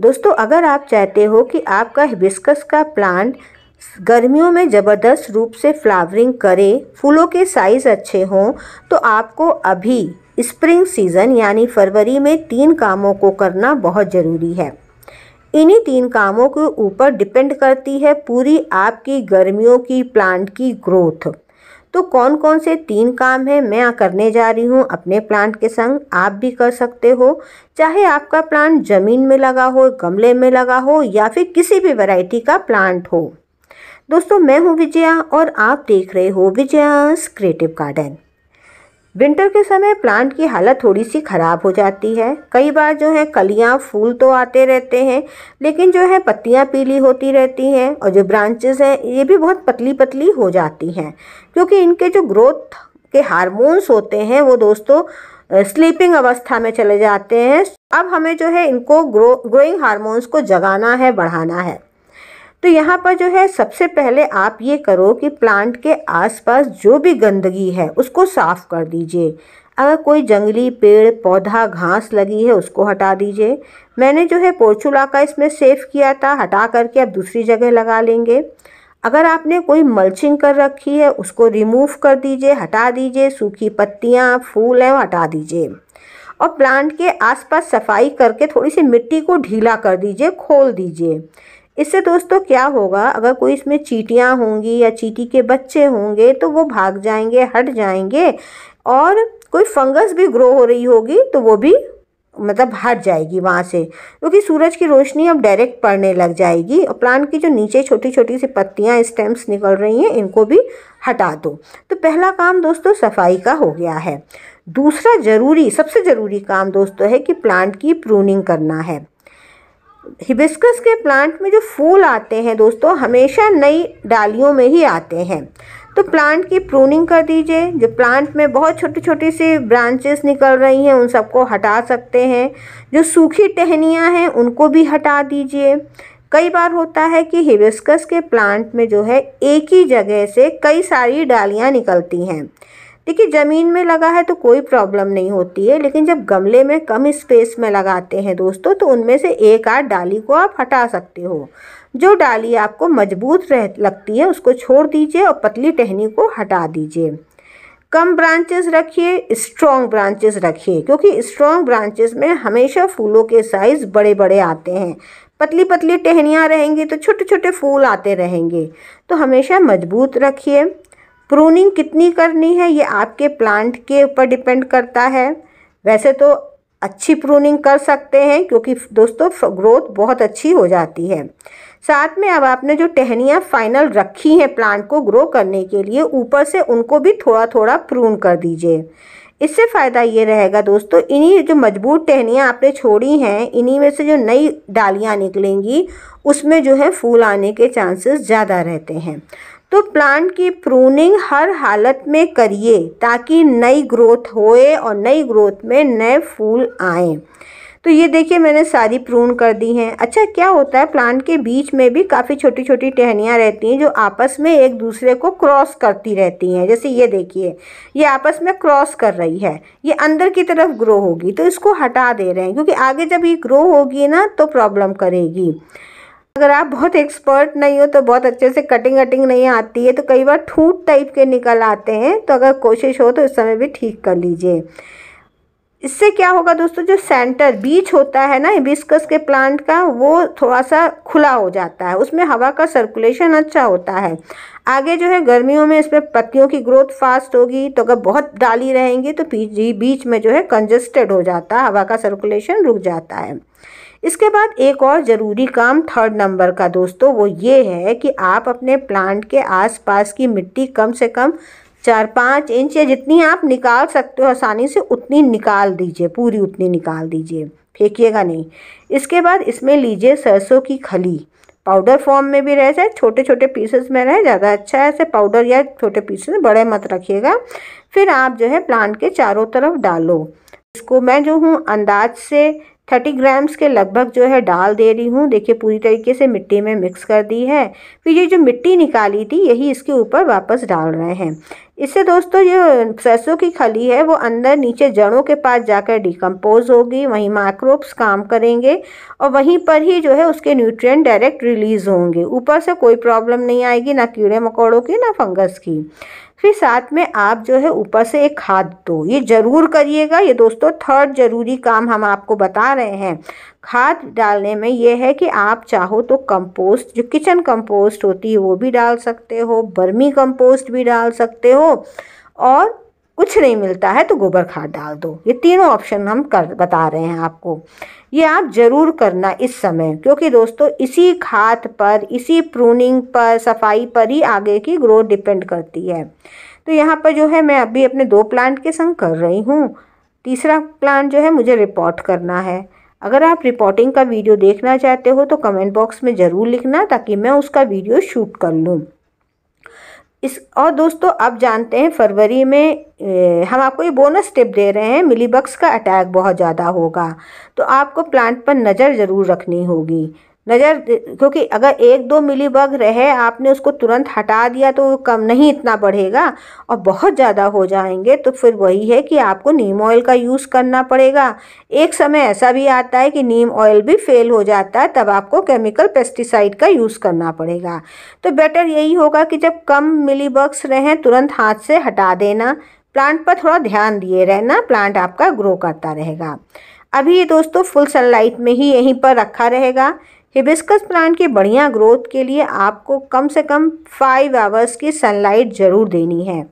दोस्तों अगर आप चाहते हो कि आपका हिबिस्कस का प्लांट गर्मियों में ज़बरदस्त रूप से फ्लावरिंग करे फूलों के साइज़ अच्छे हों तो आपको अभी स्प्रिंग सीज़न यानी फरवरी में तीन कामों को करना बहुत ज़रूरी है इन्हीं तीन कामों के ऊपर डिपेंड करती है पूरी आपकी गर्मियों की प्लांट की ग्रोथ तो कौन कौन से तीन काम हैं मैं करने जा रही हूँ अपने प्लांट के संग आप भी कर सकते हो चाहे आपका प्लांट ज़मीन में लगा हो गमले में लगा हो या फिर किसी भी वैरायटी का प्लांट हो दोस्तों मैं हूँ विजया और आप देख रहे हो विजयास क्रिएटिव गार्डन विंटर के समय प्लांट की हालत थोड़ी सी ख़राब हो जाती है कई बार जो है कलियाँ फूल तो आते रहते हैं लेकिन जो है पत्तियाँ पीली होती रहती हैं और जो ब्रांचेस हैं ये भी बहुत पतली पतली हो जाती हैं क्योंकि इनके जो ग्रोथ के हार्मोन्स होते हैं वो दोस्तों स्लीपिंग अवस्था में चले जाते हैं अब हमें जो है इनको ग्रो ग्रोइंग हारमोन्स को जगाना है बढ़ाना है तो यहाँ पर जो है सबसे पहले आप ये करो कि प्लांट के आसपास जो भी गंदगी है उसको साफ़ कर दीजिए अगर कोई जंगली पेड़ पौधा घास लगी है उसको हटा दीजिए मैंने जो है पोर्चुला का इसमें सेव किया था हटा करके आप दूसरी जगह लगा लेंगे अगर आपने कोई मल्चिंग कर रखी है उसको रिमूव कर दीजिए हटा दीजिए सूखी पत्तियाँ फूल हैं हटा दीजिए और प्लांट के आसपास सफाई करके थोड़ी सी मिट्टी को ढीला कर दीजिए खोल दीजिए इससे दोस्तों क्या होगा अगर कोई इसमें चीटियाँ होंगी या चीटी के बच्चे होंगे तो वो भाग जाएंगे हट जाएंगे और कोई फंगस भी ग्रो हो रही होगी तो वो भी मतलब हट जाएगी वहाँ से क्योंकि तो सूरज की रोशनी अब डायरेक्ट पड़ने लग जाएगी और प्लांट की जो नीचे छोटी छोटी सी पत्तियाँ स्टेम्स निकल रही हैं इनको भी हटा दो तो पहला काम दोस्तों सफाई का हो गया है दूसरा ज़रूरी सबसे ज़रूरी काम दोस्तों है कि प्लांट की प्रूनिंग करना है हिबिस्कस के प्लांट में जो फूल आते हैं दोस्तों हमेशा नई डालियों में ही आते हैं तो प्लांट की प्रूनिंग कर दीजिए जो प्लांट में बहुत छोटी छोटी सी ब्रांचेस निकल रही हैं उन सबको हटा सकते हैं जो सूखी टहनियाँ हैं उनको भी हटा दीजिए कई बार होता है कि हिबिस्कस के प्लांट में जो है एक ही जगह से कई सारी डालियाँ निकलती हैं देखिए ज़मीन में लगा है तो कोई प्रॉब्लम नहीं होती है लेकिन जब गमले में कम स्पेस में लगाते हैं दोस्तों तो उनमें से एक आध डाली को आप हटा सकते हो जो डाली आपको मजबूत रह लगती है उसको छोड़ दीजिए और पतली टहनी को हटा दीजिए कम ब्रांचेस रखिए स्ट्रॉन्ग ब्रांचेस रखिए क्योंकि स्ट्रॉन्ग ब्रांचेस में हमेशा फूलों के साइज़ बड़े बड़े आते हैं पतली पतली टहनियाँ रहेंगी तो छोटे छोटे फूल आते रहेंगे तो हमेशा मजबूत रखिए प्रूनिंग कितनी करनी है ये आपके प्लांट के ऊपर डिपेंड करता है वैसे तो अच्छी प्रूनिंग कर सकते हैं क्योंकि दोस्तों ग्रोथ बहुत अच्छी हो जाती है साथ में अब आपने जो टहनियाँ फाइनल रखी हैं प्लांट को ग्रो करने के लिए ऊपर से उनको भी थोड़ा थोड़ा प्रून कर दीजिए इससे फ़ायदा ये रहेगा दोस्तों इन्हीं जो मजबूत टहनियाँ आपने छोड़ी हैं इन्हीं में से जो नई डालियाँ निकलेंगी उसमें जो है फूल आने के चांसेस ज़्यादा रहते हैं तो प्लांट की प्रूनिंग हर हालत में करिए ताकि नई ग्रोथ होए और नई ग्रोथ में नए फूल आएँ तो ये देखिए मैंने सारी प्रून कर दी हैं अच्छा क्या होता है प्लांट के बीच में भी काफ़ी छोटी छोटी टहनियाँ रहती हैं जो आपस में एक दूसरे को क्रॉस करती रहती हैं जैसे ये देखिए ये आपस में क्रॉस कर रही है ये अंदर की तरफ ग्रो होगी तो इसको हटा दे रहे हैं क्योंकि आगे जब ये ग्रो होगी ना तो प्रॉब्लम करेगी अगर आप बहुत एक्सपर्ट नहीं हो तो बहुत अच्छे से कटिंग वटिंग नहीं आती है तो कई बार ठूट टाइप के निकल आते हैं तो अगर कोशिश हो तो उस समय भी ठीक कर लीजिए इससे क्या होगा दोस्तों जो सेंटर बीच होता है ना हिबिस्कस के प्लांट का वो थोड़ा सा खुला हो जाता है उसमें हवा का सर्कुलेशन अच्छा होता है आगे जो है गर्मियों में इसमें पत्तियों की ग्रोथ फास्ट होगी तो अगर बहुत डाली रहेंगी तो बीच में जो है कंजस्टेड हो जाता है हवा का सर्कुलेशन रुक जाता है इसके बाद एक और ज़रूरी काम थर्ड नंबर का दोस्तों वो ये है कि आप अपने प्लांट के आसपास की मिट्टी कम से कम चार पाँच इंच या जितनी आप निकाल सकते हो आसानी से उतनी निकाल दीजिए पूरी उतनी निकाल दीजिए फेंकिएगा नहीं इसके बाद इसमें लीजिए सरसों की खली पाउडर फॉर्म में भी रह जाए छोटे छोटे पीसेस में रहे ज़्यादा अच्छा है ऐसे पाउडर या छोटे पीसेस बड़े मत रखिएगा फिर आप जो है प्लांट के चारों तरफ डालो इसको मैं जो हूँ अंदाज से थर्टी ग्राम्स के लगभग जो है डाल दे रही हूँ देखिए पूरी तरीके से मिट्टी में मिक्स कर दी है फिर ये जो मिट्टी निकाली थी यही इसके ऊपर वापस डाल रहे हैं इससे दोस्तों ये सरसों की खली है वो अंदर नीचे जड़ों के पास जाकर डिकम्पोज होगी वहीं माइक्रोब्स काम करेंगे और वहीं पर ही जो है उसके न्यूट्रिएंट डायरेक्ट रिलीज़ होंगे ऊपर से कोई प्रॉब्लम नहीं आएगी ना कीड़े मकोड़ों की ना फंगस की फिर साथ में आप जो है ऊपर से एक खाद दो ये ज़रूर करिएगा ये दोस्तों थर्ड ज़रूरी काम हम आपको बता रहे हैं खाद डालने में ये है कि आप चाहो तो कंपोस्ट जो किचन कंपोस्ट होती है वो भी डाल सकते हो बर्मी कंपोस्ट भी डाल सकते हो और कुछ नहीं मिलता है तो गोबर खाद डाल दो ये तीनों ऑप्शन हम कर बता रहे हैं आपको ये आप ज़रूर करना इस समय क्योंकि दोस्तों इसी खाद पर इसी प्रूनिंग पर सफाई पर ही आगे की ग्रोथ डिपेंड करती है तो यहाँ पर जो है मैं अभी अपने दो प्लांट के संग कर रही हूँ तीसरा प्लांट जो है मुझे रिपोर्ट करना है अगर आप रिपोर्टिंग का वीडियो देखना चाहते हो तो कमेंट बॉक्स में ज़रूर लिखना ताकि मैं उसका वीडियो शूट कर लूँ इस और दोस्तों आप जानते हैं फरवरी में ए, हम आपको ये बोनस टिप दे रहे हैं मिलीबक्स का अटैक बहुत ज़्यादा होगा तो आपको प्लांट पर नज़र ज़रूर रखनी होगी नज़र क्योंकि अगर एक दो मिली बग रहे आपने उसको तुरंत हटा दिया तो वो कम नहीं इतना बढ़ेगा और बहुत ज़्यादा हो जाएंगे तो फिर वही है कि आपको नीम ऑयल का यूज़ करना पड़ेगा एक समय ऐसा भी आता है कि नीम ऑयल भी फेल हो जाता है तब आपको केमिकल पेस्टिसाइड का यूज़ करना पड़ेगा तो बेटर यही होगा कि जब कम मिली बग्स रहें तुरंत हाथ से हटा देना प्लांट पर थोड़ा ध्यान दिए रहना प्लांट आपका ग्रो करता रहेगा अभी दोस्तों फुल सनलाइट में ही यहीं पर रखा रहेगा हिबिस्कस प्लांट की बढ़िया ग्रोथ के लिए आपको कम से कम फाइव आवर्स की सनलाइट ज़रूर देनी है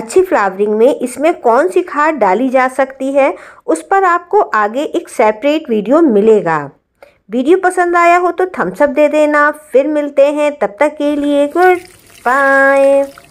अच्छी फ्लावरिंग में इसमें कौन सी खाद डाली जा सकती है उस पर आपको आगे एक सेपरेट वीडियो मिलेगा वीडियो पसंद आया हो तो थम्सअप दे देना फिर मिलते हैं तब तक के लिए गुड बाय